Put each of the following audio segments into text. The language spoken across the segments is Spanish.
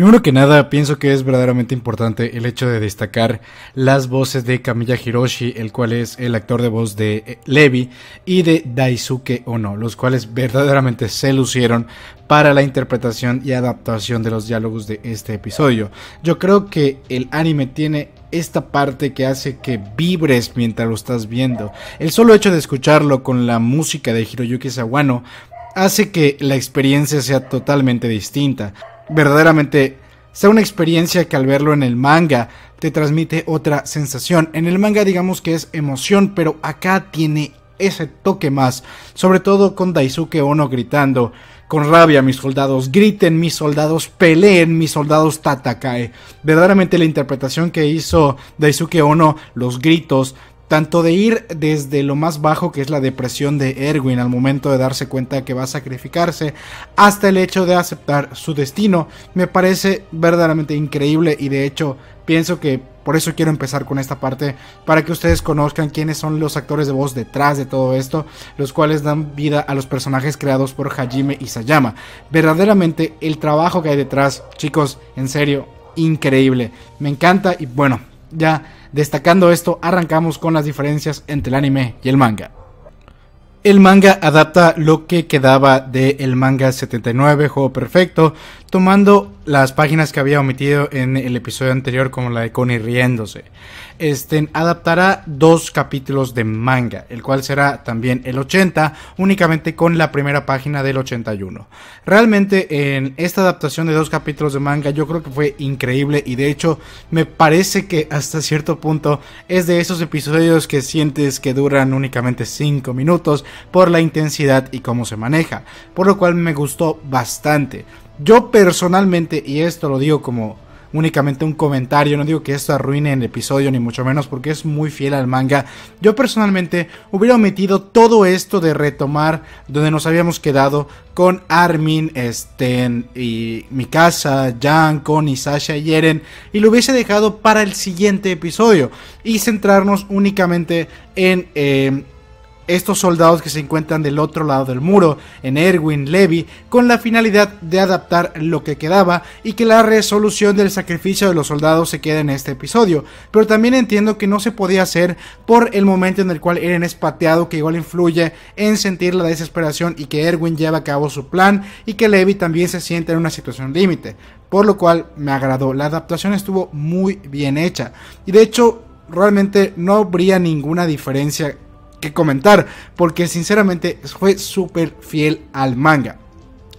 Primero que nada, pienso que es verdaderamente importante el hecho de destacar las voces de Kamiya Hiroshi, el cual es el actor de voz de eh, Levi, y de Daisuke Ono, los cuales verdaderamente se lucieron para la interpretación y adaptación de los diálogos de este episodio. Yo creo que el anime tiene esta parte que hace que vibres mientras lo estás viendo. El solo hecho de escucharlo con la música de Hiroyuki Sawano hace que la experiencia sea totalmente distinta verdaderamente sea una experiencia que al verlo en el manga te transmite otra sensación. En el manga digamos que es emoción, pero acá tiene ese toque más, sobre todo con Daisuke Ono gritando, con rabia mis soldados, griten mis soldados, peleen mis soldados Tatakae. Verdaderamente la interpretación que hizo Daisuke Ono, los gritos, tanto de ir desde lo más bajo que es la depresión de Erwin al momento de darse cuenta que va a sacrificarse, hasta el hecho de aceptar su destino, me parece verdaderamente increíble y de hecho pienso que por eso quiero empezar con esta parte, para que ustedes conozcan quiénes son los actores de voz detrás de todo esto, los cuales dan vida a los personajes creados por Hajime y Sayama. Verdaderamente el trabajo que hay detrás, chicos, en serio, increíble. Me encanta y bueno, ya Destacando esto, arrancamos con las diferencias entre el anime y el manga. El manga adapta lo que quedaba del manga 79, Juego Perfecto, tomando las páginas que había omitido en el episodio anterior, como la de Connie riéndose, este, adaptará dos capítulos de manga, el cual será también el 80, únicamente con la primera página del 81. Realmente en esta adaptación de dos capítulos de manga yo creo que fue increíble y de hecho me parece que hasta cierto punto es de esos episodios que sientes que duran únicamente 5 minutos por la intensidad y cómo se maneja, por lo cual me gustó bastante. Yo personalmente, y esto lo digo como únicamente un comentario, no digo que esto arruine el episodio ni mucho menos porque es muy fiel al manga, yo personalmente hubiera omitido todo esto de retomar donde nos habíamos quedado con Armin, Sten y Mikasa, Jan, Connie, Sasha y Eren y lo hubiese dejado para el siguiente episodio y centrarnos únicamente en... Eh, estos soldados que se encuentran del otro lado del muro, en Erwin Levy, con la finalidad de adaptar lo que quedaba y que la resolución del sacrificio de los soldados se quede en este episodio. Pero también entiendo que no se podía hacer por el momento en el cual Eren es pateado, que igual influye en sentir la desesperación y que Erwin lleva a cabo su plan y que Levy también se siente en una situación límite. Por lo cual me agradó, la adaptación estuvo muy bien hecha. Y de hecho, realmente no habría ninguna diferencia que comentar, porque sinceramente fue súper fiel al manga.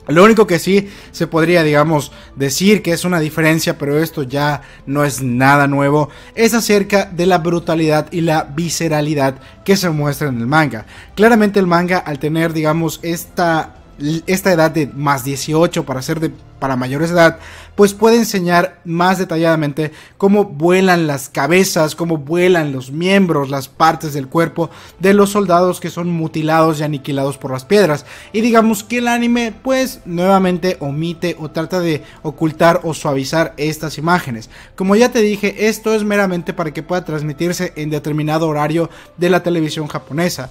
Lo único que sí se podría, digamos, decir que es una diferencia, pero esto ya no es nada nuevo, es acerca de la brutalidad y la visceralidad que se muestra en el manga. Claramente el manga, al tener, digamos, esta esta edad de más 18 para ser de, para mayores edad, pues puede enseñar más detalladamente cómo vuelan las cabezas, cómo vuelan los miembros, las partes del cuerpo de los soldados que son mutilados y aniquilados por las piedras. Y digamos que el anime pues nuevamente omite o trata de ocultar o suavizar estas imágenes. Como ya te dije, esto es meramente para que pueda transmitirse en determinado horario de la televisión japonesa.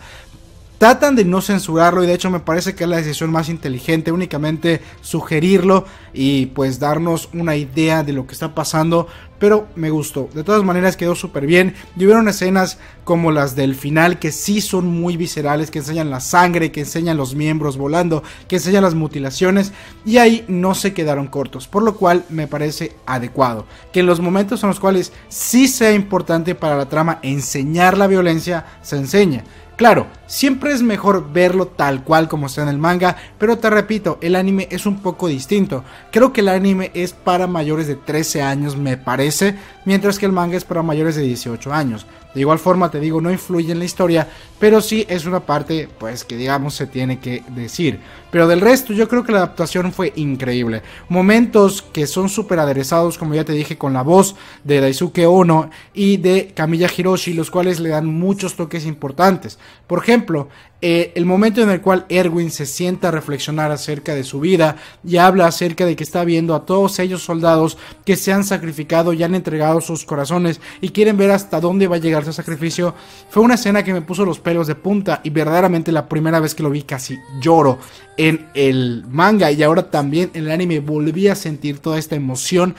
Tratan de no censurarlo y de hecho me parece que es la decisión más inteligente, únicamente sugerirlo y pues darnos una idea de lo que está pasando, pero me gustó. De todas maneras quedó súper bien y hubieron escenas como las del final que sí son muy viscerales, que enseñan la sangre, que enseñan los miembros volando, que enseñan las mutilaciones y ahí no se quedaron cortos, por lo cual me parece adecuado. Que en los momentos en los cuales sí sea importante para la trama enseñar la violencia, se enseña. Claro, Siempre es mejor verlo tal cual como está en el manga, pero te repito, el anime es un poco distinto. Creo que el anime es para mayores de 13 años, me parece, mientras que el manga es para mayores de 18 años. De igual forma, te digo, no influye en la historia, pero sí es una parte, pues, que digamos se tiene que decir. Pero del resto, yo creo que la adaptación fue increíble. Momentos que son súper aderezados, como ya te dije, con la voz de Daisuke Ono y de Kamiya Hiroshi, los cuales le dan muchos toques importantes. Por ejemplo, ejemplo, eh, el momento en el cual Erwin se sienta a reflexionar acerca de su vida y habla acerca de que está viendo a todos ellos soldados que se han sacrificado y han entregado sus corazones y quieren ver hasta dónde va a llegar su sacrificio, fue una escena que me puso los pelos de punta y verdaderamente la primera vez que lo vi casi lloro en el manga y ahora también en el anime volví a sentir toda esta emoción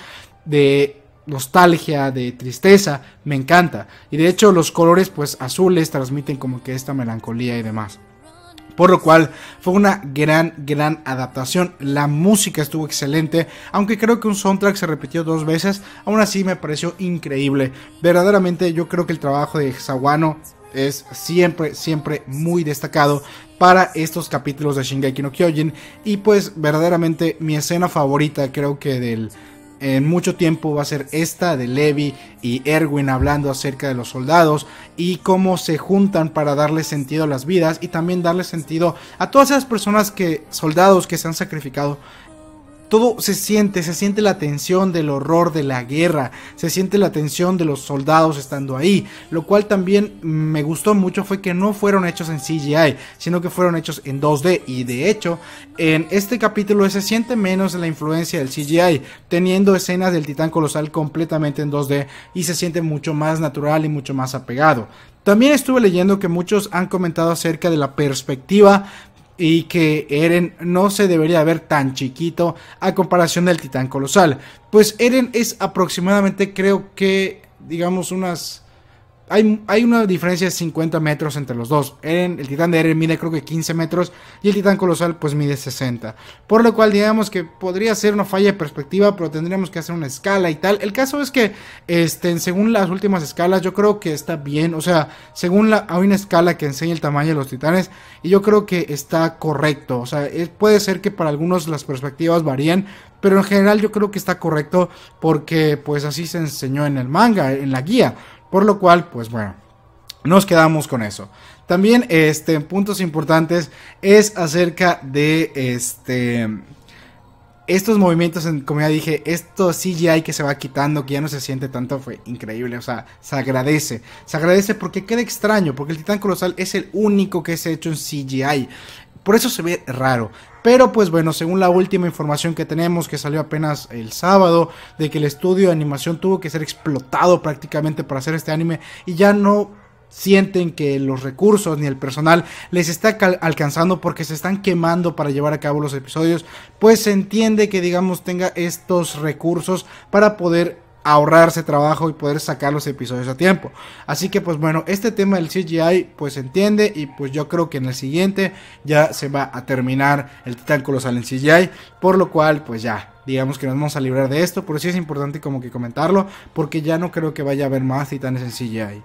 de nostalgia, de tristeza, me encanta. Y de hecho los colores pues azules transmiten como que esta melancolía y demás. Por lo cual fue una gran, gran adaptación. La música estuvo excelente, aunque creo que un soundtrack se repitió dos veces, aún así me pareció increíble. Verdaderamente yo creo que el trabajo de Sawano es siempre, siempre muy destacado para estos capítulos de Shingeki no Kyojin. Y pues verdaderamente mi escena favorita creo que del en mucho tiempo va a ser esta de Levi y Erwin hablando acerca de los soldados y cómo se juntan para darle sentido a las vidas y también darle sentido a todas esas personas que, soldados que se han sacrificado todo se siente, se siente la tensión del horror de la guerra, se siente la tensión de los soldados estando ahí, lo cual también me gustó mucho fue que no fueron hechos en CGI, sino que fueron hechos en 2D y de hecho en este capítulo se siente menos la influencia del CGI, teniendo escenas del titán colosal completamente en 2D y se siente mucho más natural y mucho más apegado. También estuve leyendo que muchos han comentado acerca de la perspectiva y que Eren no se debería ver tan chiquito a comparación del titán colosal. Pues Eren es aproximadamente creo que digamos unas hay, una diferencia de 50 metros entre los dos. Eren, el titán de Eren mide creo que 15 metros y el titán colosal pues mide 60. Por lo cual digamos que podría ser una falla de perspectiva, pero tendríamos que hacer una escala y tal. El caso es que este, según las últimas escalas yo creo que está bien. O sea, según la, hay una escala que enseña el tamaño de los titanes y yo creo que está correcto. O sea, puede ser que para algunos las perspectivas varían, pero en general yo creo que está correcto porque pues así se enseñó en el manga, en la guía. Por lo cual, pues bueno, nos quedamos con eso. También, este, puntos importantes es acerca de este estos movimientos, como ya dije, esto CGI que se va quitando, que ya no se siente tanto, fue increíble. O sea, se agradece. Se agradece porque queda extraño, porque el Titán Colosal es el único que se ha hecho en CGI. Por eso se ve raro. Pero pues bueno, según la última información que tenemos que salió apenas el sábado, de que el estudio de animación tuvo que ser explotado prácticamente para hacer este anime y ya no sienten que los recursos ni el personal les está alcanzando porque se están quemando para llevar a cabo los episodios, pues se entiende que digamos tenga estos recursos para poder ahorrarse trabajo y poder sacar los episodios a tiempo. Así que pues bueno, este tema del CGI pues se entiende y pues yo creo que en el siguiente ya se va a terminar el Titán Colosal en CGI, por lo cual pues ya, digamos que nos vamos a librar de esto, pero sí es importante como que comentarlo porque ya no creo que vaya a haber más Titanes en CGI.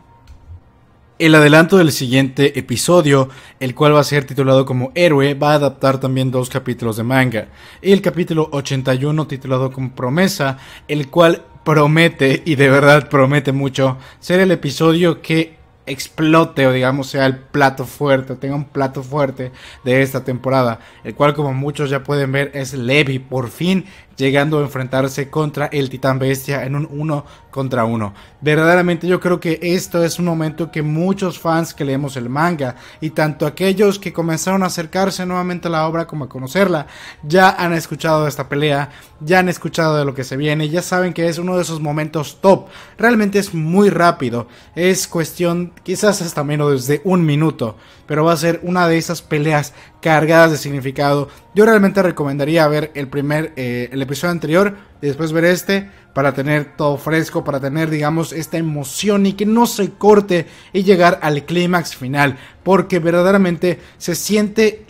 El adelanto del siguiente episodio, el cual va a ser titulado como Héroe, va a adaptar también dos capítulos de manga. y El capítulo 81 titulado como Promesa, el cual promete, y de verdad promete mucho, ser el episodio que explote o digamos sea el plato fuerte tenga un plato fuerte de esta temporada el cual como muchos ya pueden ver es Levi por fin llegando a enfrentarse contra el titán bestia en un 1 contra 1. Verdaderamente yo creo que esto es un momento que muchos fans que leemos el manga y tanto aquellos que comenzaron a acercarse nuevamente a la obra como a conocerla, ya han escuchado de esta pelea, ya han escuchado de lo que se viene, ya saben que es uno de esos momentos top. Realmente es muy rápido, es cuestión quizás hasta menos de un minuto, pero va a ser una de esas peleas cargadas de significado. Yo realmente recomendaría ver el primer, eh, el episodio anterior y después ver este para tener todo fresco, para tener, digamos, esta emoción y que no se corte y llegar al clímax final, porque verdaderamente se siente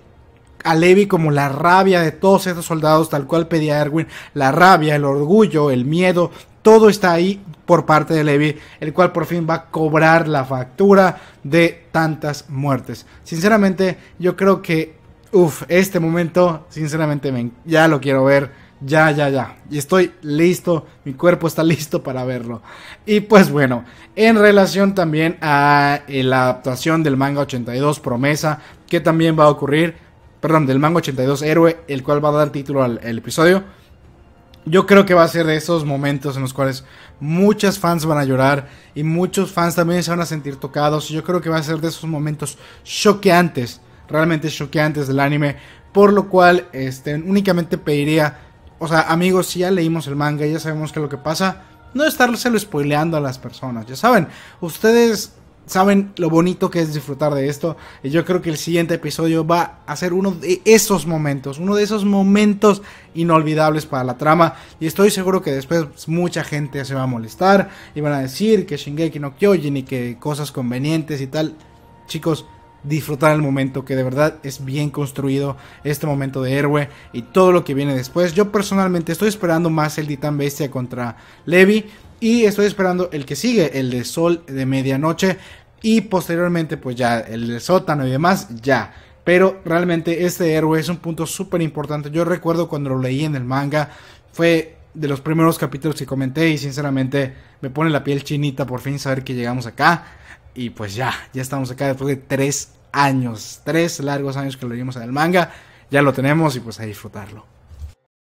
a Levi como la rabia de todos estos soldados, tal cual pedía Erwin, la rabia, el orgullo, el miedo, todo está ahí por parte de Levi, el cual por fin va a cobrar la factura de tantas muertes. Sinceramente, yo creo que Uf, este momento, sinceramente, ya lo quiero ver. Ya, ya, ya. Y estoy listo. Mi cuerpo está listo para verlo. Y pues bueno, en relación también a eh, la adaptación del manga 82 Promesa, que también va a ocurrir. Perdón, del manga 82 Héroe, el cual va a dar título al, episodio. Yo creo que va a ser de esos momentos en los cuales muchas fans van a llorar y muchos fans también se van a sentir tocados. y Yo creo que va a ser de esos momentos choqueantes realmente choqueantes del anime. Por lo cual, este, únicamente pediría, o sea, amigos, si ya leímos el manga, ya sabemos que lo que pasa, no estárselo spoileando a las personas, ya saben, ustedes saben lo bonito que es disfrutar de esto. Y yo creo que el siguiente episodio va a ser uno de esos momentos, uno de esos momentos inolvidables para la trama. Y estoy seguro que después mucha gente se va a molestar y van a decir que Shingeki no Kyojin y que cosas convenientes y tal. Chicos, disfrutar el momento, que de verdad es bien construido este momento de héroe y todo lo que viene después. Yo personalmente estoy esperando más el Titán Bestia contra Levi y estoy esperando el que sigue, el de Sol de Medianoche y posteriormente pues ya el de Sótano y demás, ya. Pero realmente este héroe es un punto súper importante. Yo recuerdo cuando lo leí en el manga, fue de los primeros capítulos que comenté y sinceramente me pone la piel chinita por fin saber que llegamos acá. Y pues ya, ya estamos acá después de tres años, tres largos años que lo vimos en el manga. Ya lo tenemos y pues a disfrutarlo.